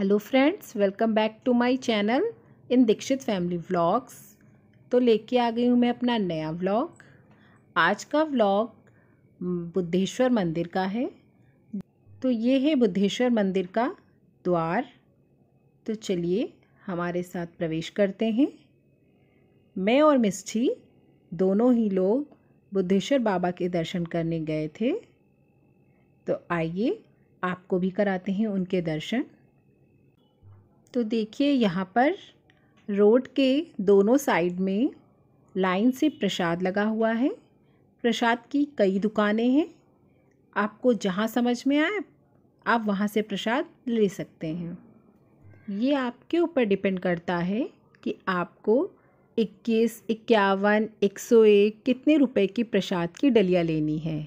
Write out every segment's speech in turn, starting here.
hello friends welcome back to my channel in Dikshit family vlogs तो लेके आ गई हूँ मैं अपना नया व्लॉग आज का व्लॉग बुद्धेश्वर मंदिर का है तो ये है बुद्धेश्वर मंदिर का द्वार तो चलिए हमारे साथ प्रवेश करते हैं मैं और मिस्ठी दोनों ही लोग बुद्धेश्वर बाबा के दर्शन करने गए थे तो आइए आपको भी कराते हैं उनके दर्शन तो देखिए यहाँ पर रोड के दोनों साइड में लाइन से प्रसाद लगा हुआ है प्रसाद की कई दुकानें हैं आपको जहाँ समझ में आए आप वहाँ से प्रसाद ले सकते हैं ये आपके ऊपर डिपेंड करता है कि आपको इक्कीस इक्यावन एक सौ एक कितने रुपए की प्रसाद की डलिया लेनी है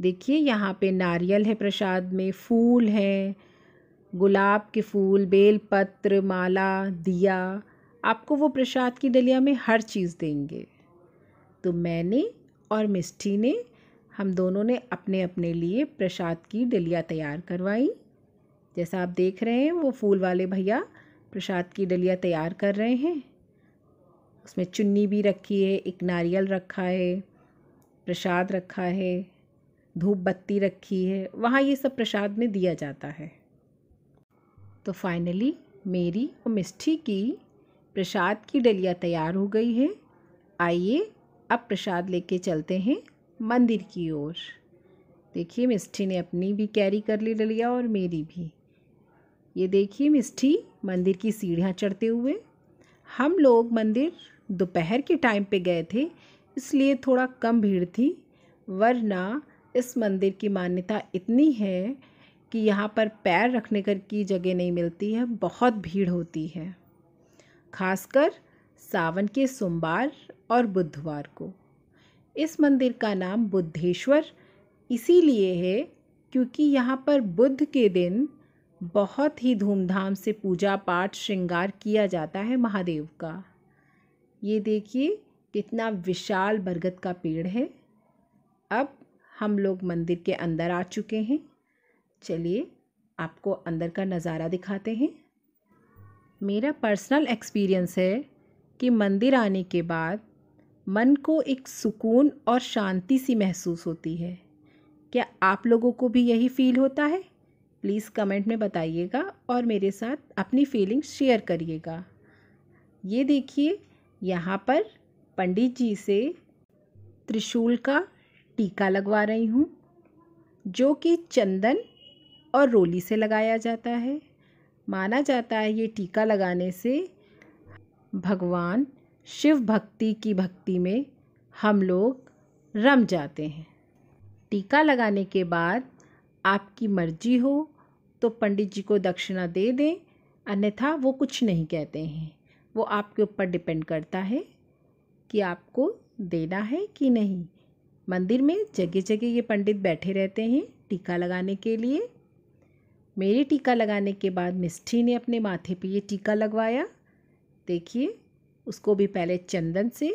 देखिए यहाँ पे नारियल है प्रसाद में फूल है गुलाब के फूल बेलपत्र माला दिया आपको वो प्रसाद की डलिया में हर चीज़ देंगे तो मैंने और मिष्टी ने हम दोनों ने अपने अपने लिए प्रसाद की डलिया तैयार करवाई जैसा आप देख रहे हैं वो फूल वाले भैया प्रसाद की डलिया तैयार कर रहे हैं उसमें चुन्नी भी रखी है एक नारियल रखा है प्रसाद रखा है धूप बत्ती रखी है वहाँ ये सब प्रसाद में दिया जाता है तो फाइनली मेरी और मिष्ठी की प्रसाद की डलिया तैयार हो गई है आइए अब प्रसाद लेके चलते हैं मंदिर की ओर देखिए मिष्ठी ने अपनी भी कैरी कर ली डलिया और मेरी भी ये देखिए मिष्ठी मंदिर की सीढ़ियाँ चढ़ते हुए हम लोग मंदिर दोपहर के टाइम पे गए थे इसलिए थोड़ा कम भीड़ थी वरना इस मंदिर की मान्यता इतनी है कि यहाँ पर पैर रखने कर की जगह नहीं मिलती है बहुत भीड़ होती है खासकर सावन के सोमवार और बुधवार को इस मंदिर का नाम बुद्धेश्वर इसीलिए है क्योंकि यहाँ पर बुद्ध के दिन बहुत ही धूमधाम से पूजा पाठ श्रृंगार किया जाता है महादेव का ये देखिए कितना विशाल बरगद का पेड़ है अब हम लोग मंदिर के अंदर आ चुके हैं चलिए आपको अंदर का नज़ारा दिखाते हैं मेरा पर्सनल एक्सपीरियंस है कि मंदिर आने के बाद मन को एक सुकून और शांति सी महसूस होती है क्या आप लोगों को भी यही फील होता है प्लीज़ कमेंट में बताइएगा और मेरे साथ अपनी फीलिंग शेयर करिएगा ये देखिए यहाँ पर पंडित जी से त्रिशूल का टीका लगवा रही हूँ जो कि चंदन और रोली से लगाया जाता है माना जाता है ये टीका लगाने से भगवान शिव भक्ति की भक्ति में हम लोग रम जाते हैं टीका लगाने के बाद आपकी मर्जी हो तो पंडित जी को दक्षिणा दे दें अन्यथा वो कुछ नहीं कहते हैं वो आपके ऊपर डिपेंड करता है कि आपको देना है कि नहीं मंदिर में जगह जगह ये पंडित बैठे रहते हैं टीका लगाने के लिए मेरे टीका लगाने के बाद मिष्ठी ने अपने माथे पे ये टीका लगवाया देखिए उसको भी पहले चंदन से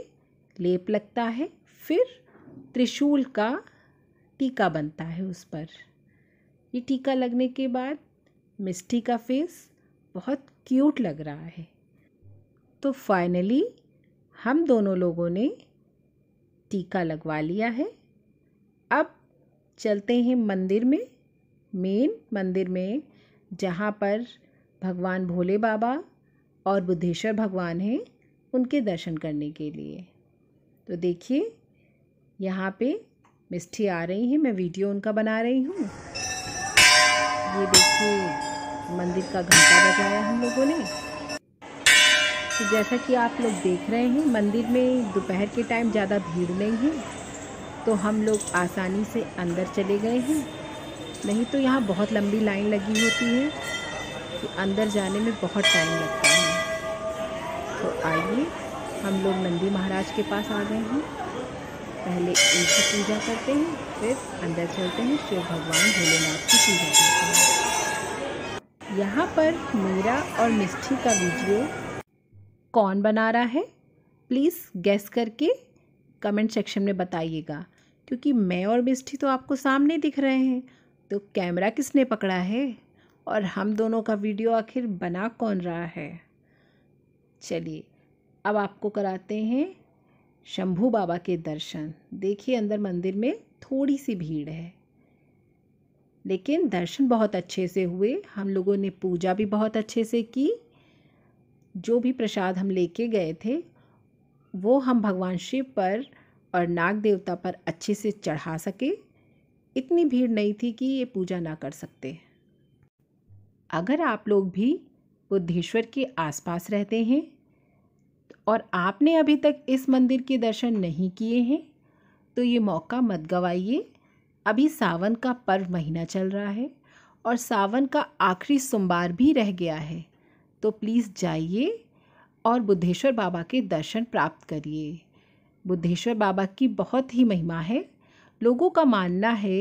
लेप लगता है फिर त्रिशूल का टीका बनता है उस पर ये टीका लगने के बाद मिस्ठी का फेस बहुत क्यूट लग रहा है तो फाइनली हम दोनों लोगों ने टीका लगवा लिया है अब चलते हैं मंदिर में मेन मंदिर में जहाँ पर भगवान भोले बाबा और बुद्धेश्वर भगवान हैं उनके दर्शन करने के लिए तो देखिए यहाँ पे मिष्ठी आ रही है मैं वीडियो उनका बना रही हूँ ये देखिए मंदिर का घंटा बजाया हम लोगों ने तो जैसा कि आप लोग देख रहे हैं मंदिर में दोपहर के टाइम ज़्यादा भीड़ नहीं है तो हम लोग आसानी से अंदर चले गए हैं नहीं तो यहाँ बहुत लंबी लाइन लगी होती है कि अंदर जाने में बहुत टाइम लगता है तो आइए हम लोग नंदी महाराज के पास आ गए हैं पहले उनकी पूजा करते हैं फिर अंदर चलते हैं शिव भगवान भोलेनाथ की पूजा करते हैं यहाँ पर मेरा और मिष्ठी का वीडियो कौन बना रहा है प्लीज़ गैस करके कमेंट सेक्शन में बताइएगा क्योंकि मैं और मिष्ठी तो आपको सामने दिख रहे हैं तो कैमरा किसने पकड़ा है और हम दोनों का वीडियो आखिर बना कौन रहा है चलिए अब आपको कराते हैं शंभू बाबा के दर्शन देखिए अंदर मंदिर में थोड़ी सी भीड़ है लेकिन दर्शन बहुत अच्छे से हुए हम लोगों ने पूजा भी बहुत अच्छे से की जो भी प्रसाद हम लेके गए थे वो हम भगवान शिव पर और नाग देवता पर अच्छे से चढ़ा सके इतनी भीड़ नहीं थी कि ये पूजा ना कर सकते अगर आप लोग भी बुद्धेश्वर के आसपास रहते हैं और आपने अभी तक इस मंदिर के दर्शन नहीं किए हैं तो ये मौका मत गवाइए अभी सावन का पर्व महीना चल रहा है और सावन का आखिरी सोमवार भी रह गया है तो प्लीज़ जाइए और बुद्धेश्वर बाबा के दर्शन प्राप्त करिए बुद्धेश्वर बाबा की बहुत ही महिमा है लोगों का मानना है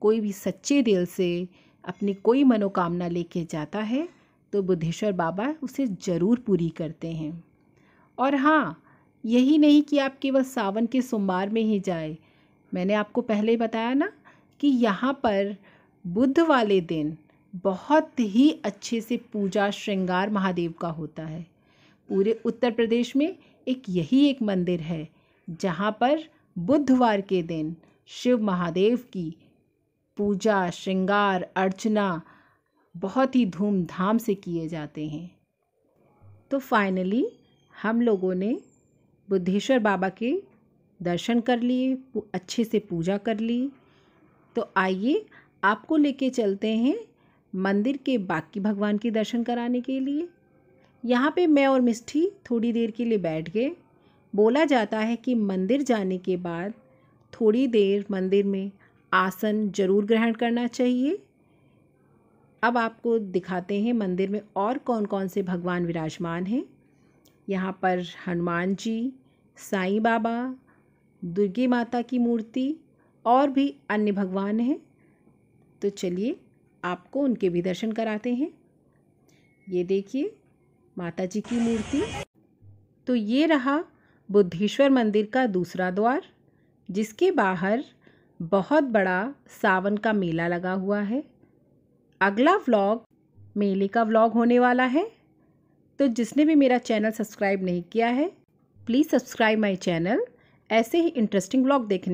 कोई भी सच्चे दिल से अपनी कोई मनोकामना लेके जाता है तो बुद्धेश्वर बाबा उसे ज़रूर पूरी करते हैं और हाँ यही नहीं कि आप केवल सावन के सोमवार में ही जाए मैंने आपको पहले बताया ना कि यहाँ पर बुध वाले दिन बहुत ही अच्छे से पूजा श्रृंगार महादेव का होता है पूरे उत्तर प्रदेश में एक यही एक मंदिर है जहाँ पर बुधवार के दिन शिव महादेव की पूजा श्रृंगार अर्चना बहुत ही धूमधाम से किए जाते हैं तो फाइनली हम लोगों ने बुद्धेश्वर बाबा के दर्शन कर लिए अच्छे से पूजा कर ली तो आइए आपको लेके चलते हैं मंदिर के बाकी भगवान के दर्शन कराने के लिए यहाँ पे मैं और मिष्ठी थोड़ी देर के लिए बैठ गए बोला जाता है कि मंदिर जाने के बाद थोड़ी देर मंदिर में आसन जरूर ग्रहण करना चाहिए अब आपको दिखाते हैं मंदिर में और कौन कौन से भगवान विराजमान हैं यहाँ पर हनुमान जी साईं बाबा दुर्गी माता की मूर्ति और भी अन्य भगवान हैं तो चलिए आपको उनके भी दर्शन कराते हैं ये देखिए माता जी की मूर्ति तो ये रहा बुद्धेश्वर मंदिर का दूसरा द्वार जिसके बाहर बहुत बड़ा सावन का मेला लगा हुआ है अगला व्लॉग मेले का व्लॉग होने वाला है तो जिसने भी मेरा चैनल सब्सक्राइब नहीं किया है प्लीज़ सब्सक्राइब माय चैनल ऐसे ही इंटरेस्टिंग व्लॉग देखने